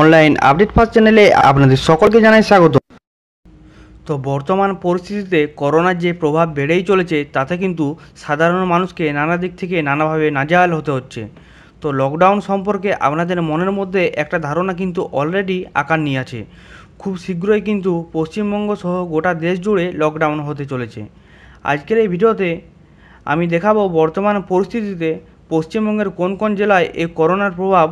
online update first চ্যানেলে আপনাদের সকলকে জানাই স্বাগত তো বর্তমান পরিস্থিতিতে করোনার যে প্রভাব বেড়েই চলেছে তাতে কিন্তু সাধারণ মানুষকে নানা দিক থেকে নানাভাবে নাজাল হতে হচ্ছে তো লকডাউন সম্পর্কে আপনাদের মনের মধ্যে একটা ধারণা কিন্তু অলরেডি আকার নিয়ে আছে খুব শীঘ্রই কিন্তু পশ্চিমবঙ্গ সহ গোটা দেশ জুড়ে লকডাউন হতে চলেছে আজকের এই ভিডিওতে আমি দেখাবো বর্তমান পরিস্থিতিতে পশ্চিমবঙ্গের কোন কোন জেলায় এই করোনার প্রভাব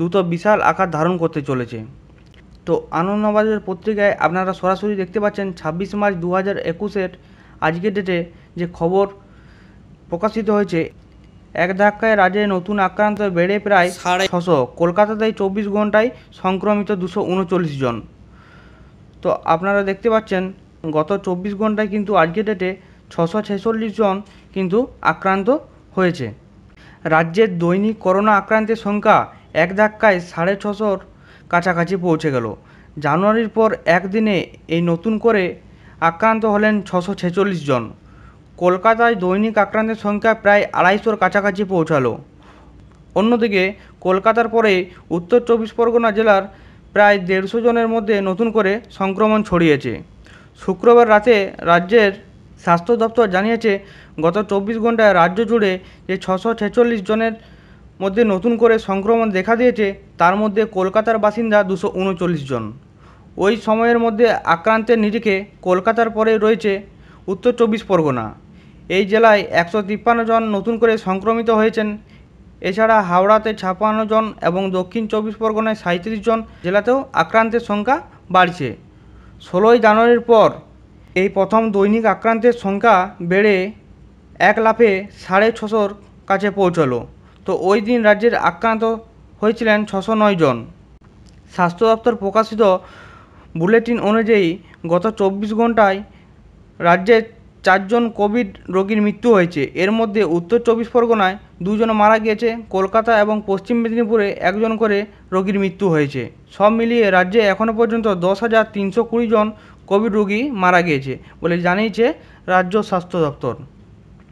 দ্রুত বিশাল আকার ধারণ করতে চলেছে তো আনন্দবাজার পত্রিকায় আপনারা সরাসরি দেখতে পাচ্ছেন ছাব্বিশ মার্চ দু হাজার একুশের আজকের ডেটে যে খবর প্রকাশিত হয়েছে এক ধাক্কায় রাজ্যে নতুন আক্রান্ত বেড়ে প্রায় সাড়ে ছশো কলকাতাতেই চব্বিশ ঘন্টায় সংক্রমিত দুশো উনচল্লিশ জন তো আপনারা দেখতে পাচ্ছেন গত চব্বিশ ঘন্টায় কিন্তু আজকের ডেটে ছশো ছেচল্লিশ জন কিন্তু আক্রান্ত হয়েছে রাজ্যের দৈনিক করোনা আক্রান্তের সংখ্যা এক ধাক্কায় সাড়ে ছশোর কাছাকাছি পৌঁছে গেল জানুয়ারির পর একদিনে এই নতুন করে আক্রান্ত হলেন ছশো ছেচল্লিশ জন কলকাতায় দৈনিক আক্রান্তের সংখ্যা প্রায় আড়াইশোর কাছাকাছি পৌঁছালো অন্যদিকে কলকাতার পরে উত্তর চব্বিশ পরগনা জেলার প্রায় দেড়শো জনের মধ্যে নতুন করে সংক্রমণ ছড়িয়েছে শুক্রবার রাতে রাজ্যের স্বাস্থ্য দপ্তর জানিয়েছে গত চব্বিশ ঘন্টায় রাজ্য জুড়ে যে ছশো ছেচল্লিশ জনের মধ্যে নতুন করে সংক্রমণ দেখা দিয়েছে তার মধ্যে কলকাতার বাসিন্দা দুশো উনচল্লিশ জন ওই সময়ের মধ্যে আক্রান্তের নিরিখে কলকাতার পরে রয়েছে উত্তর চব্বিশ পরগনা এই জেলায় একশো তিপ্পান্ন জন নতুন করে সংক্রমিত হয়েছেন এছাড়া হাওড়াতে ছাপ্পান্ন জন এবং দক্ষিণ চব্বিশ পরগনায় সাঁত্রিশ জন জেলাতেও আক্রান্তের সংখ্যা বাড়ছে ষোলোই জানুয়ারির পর এই প্রথম দৈনিক আক্রান্তের সংখ্যা বেড়ে এক লাফে সাড়ে ছশোর কাছে পৌঁছলো তো ওই দিন রাজ্যের আক্রান্ত হয়েছিলেন ছশো নয় জন স্বাস্থ্য দপ্তর প্রকাশিত বুলেটিন অনুযায়ী গত চব্বিশ ঘন্টায় রাজ্যে চারজন কোভিড রোগীর মৃত্যু হয়েছে এর মধ্যে উত্তর চব্বিশ পরগনায় দুজন মারা গিয়েছে কলকাতা এবং পশ্চিম মেদিনীপুরে একজন করে রোগীর মৃত্যু হয়েছে সব মিলিয়ে রাজ্যে এখনও পর্যন্ত দশ হাজার তিনশো কুড়ি জন কোভিড রোগী মারা গিয়েছে বলে জানিয়েছে রাজ্য স্বাস্থ্য দপ্তর